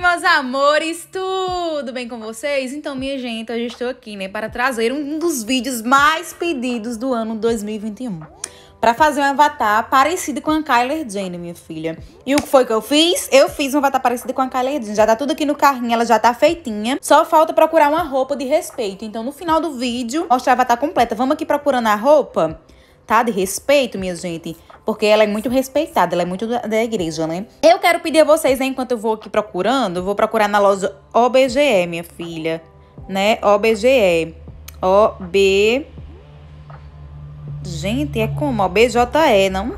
meus amores, tudo bem com vocês? Então, minha gente, hoje estou aqui, né, para trazer um dos vídeos mais pedidos do ano 2021. Para fazer um avatar parecido com a Kyler Jenner, minha filha. E o que foi que eu fiz? Eu fiz um avatar parecido com a Kyler Jenner. Já tá tudo aqui no carrinho, ela já tá feitinha. Só falta procurar uma roupa de respeito. Então, no final do vídeo, mostrar o avatar completa. Vamos aqui procurando a roupa, tá? De respeito, minha gente porque ela é muito respeitada, ela é muito da, da igreja, né? Eu quero pedir a vocês, né, enquanto eu vou aqui procurando, vou procurar na loja OBGE, minha filha, né? OBGE. OB Gente, é como? OBJE, não?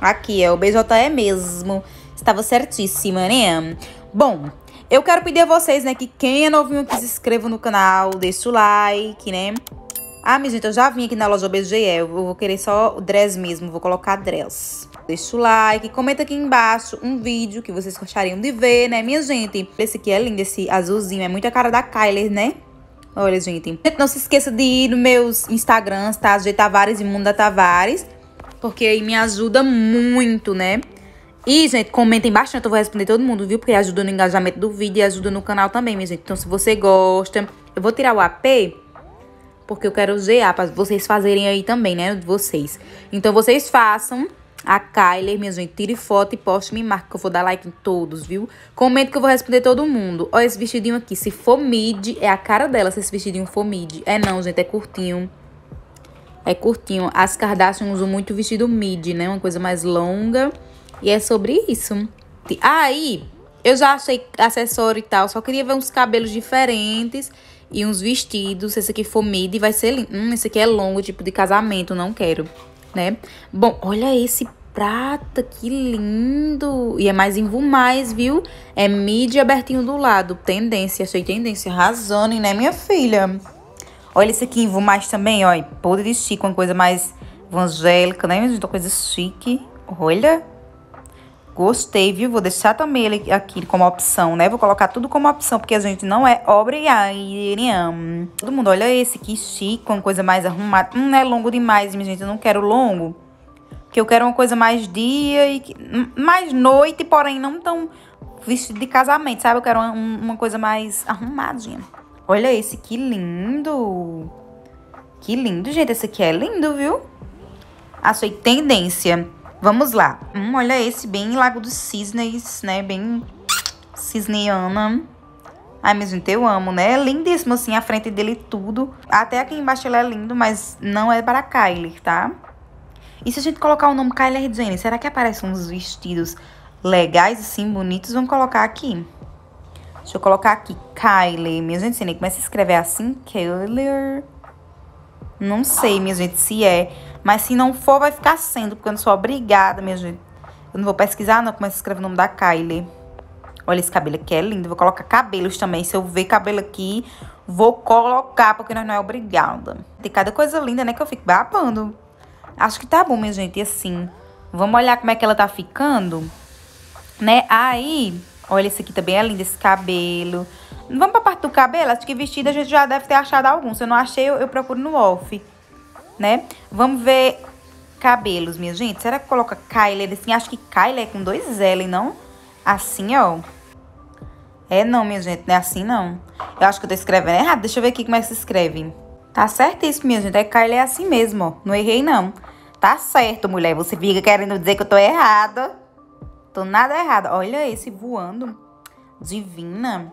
Aqui, é o BJE mesmo. Estava certíssima, né? Bom, eu quero pedir a vocês, né, que quem é novinho que se inscreva no canal, deixa o like, né? Ah, minha gente, eu já vim aqui na loja OBGE. Eu vou querer só o dress mesmo. Vou colocar dress. Deixa o like, comenta aqui embaixo um vídeo que vocês gostariam de ver, né, minha gente? Esse aqui é lindo, esse azulzinho. É muito a cara da Kyler, né? Olha, gente. Não se esqueça de ir nos meus Instagrams, tá? G Tavares e Munda Tavares. Porque aí me ajuda muito, né? E, gente, comentem bastante, né, eu vou responder todo mundo, viu? Porque ajuda no engajamento do vídeo e ajuda no canal também, minha gente. Então, se você gosta, eu vou tirar o AP porque eu quero zerar para vocês fazerem aí também, né, de vocês. Então vocês façam a Kyler, minha gente, tire foto e poste, me marca que eu vou dar like em todos, viu? Comente que eu vou responder todo mundo. Olha esse vestidinho aqui, se for mid, é a cara dela se esse vestidinho for mid. É não, gente, é curtinho. É curtinho. As Kardashian usam muito vestido mid, né, uma coisa mais longa. E é sobre isso. Aí, eu já achei acessório e tal, só queria ver uns cabelos diferentes e uns vestidos. Esse aqui for midi, vai ser lindo. Hum, esse aqui é longo, tipo de casamento, não quero, né? Bom, olha esse prata, que lindo! E é mais em mais, viu? É midi abertinho do lado. Tendência, achei tendência. razone né, minha filha? Olha esse aqui em mais também, ó. Podre de chique, uma coisa mais evangélica, né? Uma coisa chique. Olha. Gostei, viu? Vou deixar também ele aqui como opção, né? Vou colocar tudo como opção, porque a gente não é obrigado. Todo mundo, olha esse, que chique, uma coisa mais arrumada. Hum, é longo demais, minha gente, eu não quero longo. Porque eu quero uma coisa mais dia e... Hum, mais noite, porém não tão vestido de casamento, sabe? Eu quero uma, uma coisa mais arrumadinha. Olha esse, que lindo! Que lindo, gente. Esse aqui é lindo, viu? Achei tendência. Vamos lá. Hum, olha esse, bem Lago dos Cisnes, né? Bem cisneana. Ai, meu gente, eu amo, né? É lindíssimo, assim, a frente dele tudo. Até aqui embaixo ele é lindo, mas não é para Kylie, tá? E se a gente colocar o nome Kylie Jenner, será que aparecem uns vestidos legais, assim, bonitos? Vamos colocar aqui. Deixa eu colocar aqui, Kylie. Minha gente, você nem como a se escrever assim, Kyler. Não sei, minha gente, se é. Mas se não for, vai ficar sendo, porque eu não sou obrigada, minha gente. Eu não vou pesquisar, não, como é que o nome da Kylie. Olha esse cabelo aqui, é lindo. vou colocar cabelos também. Se eu ver cabelo aqui, vou colocar, porque nós não é obrigada. Tem cada coisa linda, né, que eu fico babando. Acho que tá bom, minha gente, e assim. Vamos olhar como é que ela tá ficando, né? Aí, olha, esse aqui também é lindo, esse cabelo. Vamos pra parte do cabelo? Acho que vestido a gente já deve ter achado algum. Se eu não achei, eu, eu procuro no off né? Vamos ver cabelos, minha gente. Será que coloca Kyler assim? Acho que Kyler é com dois L, não? Assim, ó. É não, minha gente, não é assim, não. Eu acho que eu tô escrevendo errado. Deixa eu ver aqui como é que se escreve. Tá certo isso, minha gente. É Kyler é assim mesmo, ó. Não errei, não. Tá certo, mulher. Você fica querendo dizer que eu tô errada. Tô nada errada. Olha esse voando. Divina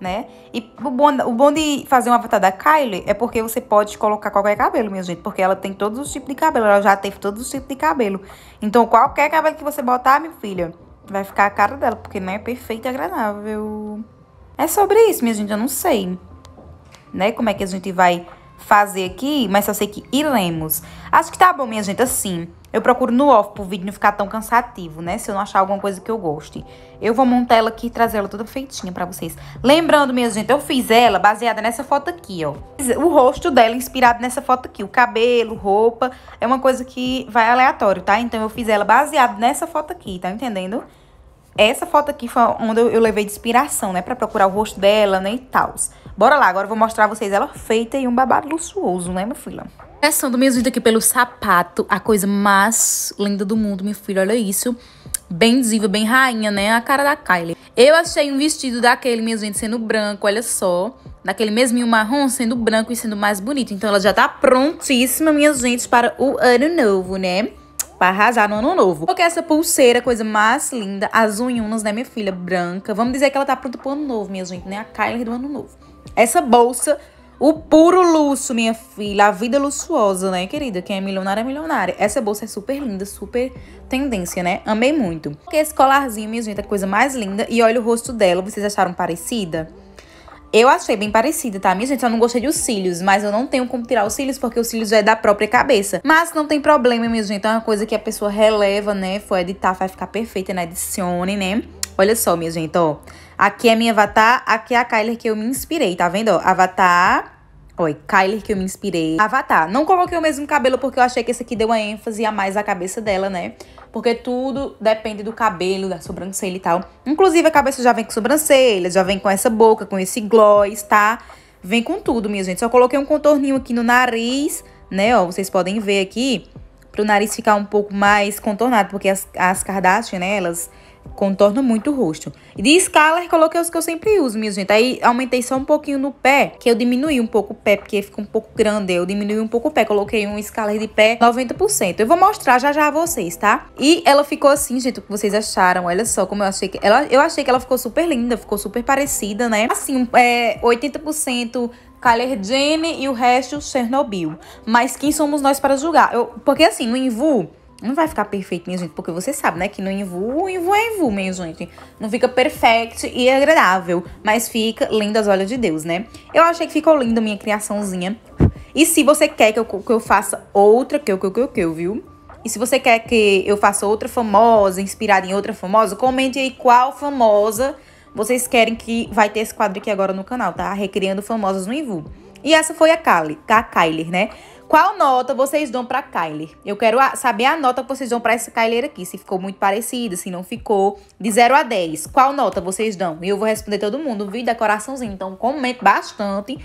né? E o bom, o bom de fazer um avatar da Kylie é porque você pode colocar qualquer cabelo, minha gente. Porque ela tem todos os tipos de cabelo. Ela já teve todos os tipos de cabelo. Então, qualquer cabelo que você botar, minha filha, vai ficar a cara dela. Porque não é perfeito e agradável. É sobre isso, minha gente. Eu não sei, né? Como é que a gente vai fazer aqui, mas só sei que iremos. Acho que tá bom, minha gente, assim. Eu procuro no off pro vídeo não ficar tão cansativo, né? Se eu não achar alguma coisa que eu goste. Eu vou montar ela aqui e trazer ela toda feitinha pra vocês. Lembrando, minha gente, eu fiz ela baseada nessa foto aqui, ó. O rosto dela inspirado nessa foto aqui. O cabelo, roupa, é uma coisa que vai aleatório, tá? Então eu fiz ela baseada nessa foto aqui, tá entendendo? Essa foto aqui foi onde eu levei de inspiração, né? Pra procurar o rosto dela, né? E tal. Bora lá, agora eu vou mostrar a vocês ela feita e um babado luxuoso, né, meu filha Começando minhas vídeos aqui pelo sapato, a coisa mais linda do mundo, minha filha olha isso. Bem visível, bem rainha, né? A cara da Kylie. Eu achei um vestido daquele, minhas gente, sendo branco, olha só. Daquele mesminho marrom, sendo branco e sendo mais bonito. Então ela já tá prontíssima, minhas gente, para o ano novo, né? pra arrasar no ano novo. Porque essa pulseira, coisa mais linda, as unhunas, né, minha filha, branca. Vamos dizer que ela tá pronta pro ano novo, minha gente, né? A Kylie do ano novo. Essa bolsa, o puro luxo, minha filha. A vida luxuosa, né, querida? Quem é milionária é milionária. Essa bolsa é super linda, super tendência, né? Amei muito. Porque esse colarzinho, minha gente, é a coisa mais linda. E olha o rosto dela, vocês acharam parecida? Eu achei bem parecida, tá, minha gente? Eu não gostei dos cílios, mas eu não tenho como tirar os cílios, porque os cílios é da própria cabeça. Mas não tem problema, minha gente. É uma coisa que a pessoa releva, né? Foi editar, vai ficar perfeita na né? Edicione, né? Olha só, minha gente, ó. Aqui é a minha avatar, aqui é a Kyler que eu me inspirei, tá vendo? avatar... Oi, Kyler que eu me inspirei. Avatar. Não coloquei o mesmo cabelo porque eu achei que esse aqui deu uma ênfase a mais à cabeça dela, né? porque tudo depende do cabelo, da sobrancelha e tal. Inclusive, a cabeça já vem com sobrancelha, já vem com essa boca, com esse gloss, tá? Vem com tudo, minha gente. Só coloquei um contorninho aqui no nariz, né? Ó, vocês podem ver aqui, pro nariz ficar um pouco mais contornado, porque as, as Kardashian, né, elas contorno muito o rosto. E de escalas coloquei os que eu sempre uso, minha gente. Aí aumentei só um pouquinho no pé, que eu diminui um pouco o pé, porque fica um pouco grande. Eu diminui um pouco o pé, coloquei um escalas de pé 90%. Eu vou mostrar já já a vocês, tá? E ela ficou assim, gente, o que vocês acharam. Olha só como eu achei que... Ela, eu achei que ela ficou super linda, ficou super parecida, né? Assim, é, 80%... Kyler Jenner e o resto Chernobyl. Mas quem somos nós para julgar? Eu, porque assim, no Invu, não vai ficar perfeito, minha gente, porque você sabe, né? Que no o Invu é Invu, minha gente. Não fica perfeito e agradável, mas fica lindo as olhos de Deus, né? Eu achei que ficou lindo a minha criaçãozinha. E se você quer que eu, que eu faça outra, que eu, que eu, que eu, que eu, viu? E se você quer que eu faça outra famosa, inspirada em outra famosa, comente aí qual famosa vocês querem que vai ter esse quadro aqui agora no canal, tá? Recriando famosas no Invu. E essa foi a Kylie, a tá? Kylie, né? Qual nota vocês dão para Kyler? Eu quero saber a nota que vocês dão para essa Kyler aqui, se ficou muito parecida, se não ficou. De 0 a 10, qual nota vocês dão? E eu vou responder todo mundo, viu? Da coraçãozinho. Então, comente bastante,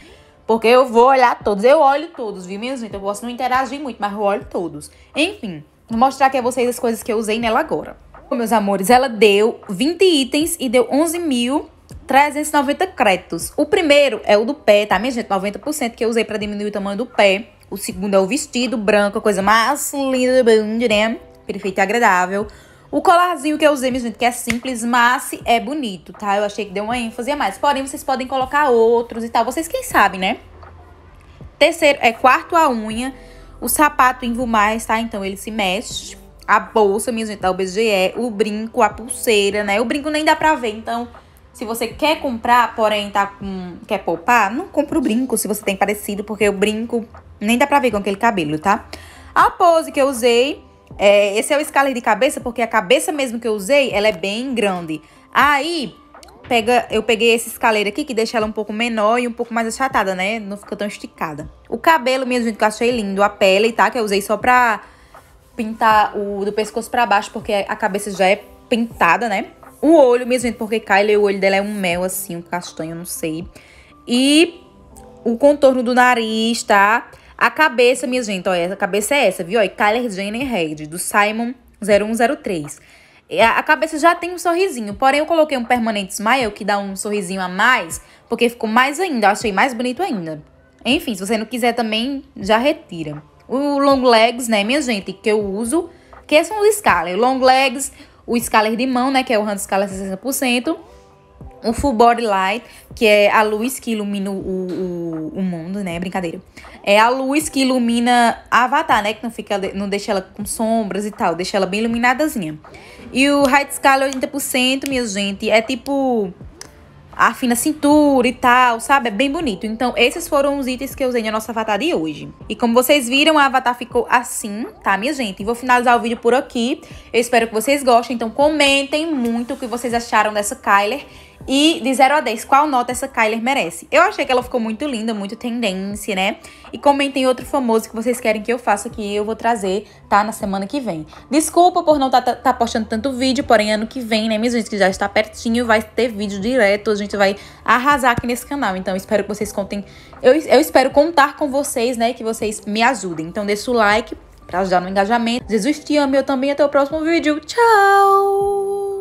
porque eu vou olhar todos. Eu olho todos, viu, minha gente? Eu posso não interagir muito, mas eu olho todos. Enfim, vou mostrar aqui a vocês as coisas que eu usei nela agora. Meus amores, ela deu 20 itens e deu 11 mil 390 créditos. O primeiro é o do pé, tá, minha gente? 90% que eu usei para diminuir o tamanho do pé. O segundo é o vestido branco, a coisa mais linda do mundo, né? Perfeito e agradável. O colarzinho que eu usei, minha gente, que é simples, mas é bonito, tá? Eu achei que deu uma ênfase a mais. Porém, vocês podem colocar outros e tal. Vocês quem sabem, né? Terceiro, é quarto a unha. O sapato mais, tá? Então ele se mexe. A bolsa, minha gente, da UBGE. O brinco, a pulseira, né? O brinco nem dá pra ver, então... Se você quer comprar, porém tá com... quer poupar, não compra o brinco se você tem parecido, porque o brinco nem dá pra ver com aquele cabelo, tá? A pose que eu usei, é, esse é o escaler de cabeça, porque a cabeça mesmo que eu usei, ela é bem grande. Aí, pega, eu peguei esse escaleiro aqui, que deixa ela um pouco menor e um pouco mais achatada, né? Não fica tão esticada. O cabelo, minha gente, que eu achei lindo. A pele, tá? Que eu usei só pra pintar o do pescoço pra baixo, porque a cabeça já é pintada, né? O olho, minha gente, porque Kylie, o olho dela é um mel, assim, um castanho, não sei. E o contorno do nariz, tá? Tá? A cabeça, minha gente, ó, a cabeça é essa, viu? É Kyler Jenner Head, do Simon 0103. A cabeça já tem um sorrisinho, porém eu coloquei um permanente smile que dá um sorrisinho a mais, porque ficou mais ainda, eu achei mais bonito ainda. Enfim, se você não quiser também, já retira. O long legs, né, minha gente, que eu uso, que são os scaler. Long legs, o scaler de mão, né, que é o hand scaler 60%, o full body light, que é a luz que ilumina o, o o, mundo, né? Brincadeira. É a luz que ilumina a Avatar, né? Que não, fica, não deixa ela com sombras e tal, deixa ela bem iluminadazinha. E o High scale é 80%, minha gente, é tipo afina a cintura e tal, sabe? É bem bonito. Então, esses foram os itens que eu usei na nossa avatar de hoje. E como vocês viram, a avatar ficou assim, tá, minha gente? E vou finalizar o vídeo por aqui. Eu espero que vocês gostem. Então, comentem muito o que vocês acharam dessa Kyler. E de 0 a 10, qual nota essa Kyler merece? Eu achei que ela ficou muito linda, muito tendência, né? E comentem outro famoso que vocês querem que eu faça, que eu vou trazer, tá? Na semana que vem. Desculpa por não estar tá, tá, tá postando tanto vídeo, porém ano que vem, né, minhas vídeos, que já está pertinho, vai ter vídeo direto, a gente vai arrasar aqui nesse canal. Então, espero que vocês contem, eu, eu espero contar com vocês, né, que vocês me ajudem. Então, deixa o like pra ajudar no engajamento. Jesus te ama, eu também, até o próximo vídeo. Tchau!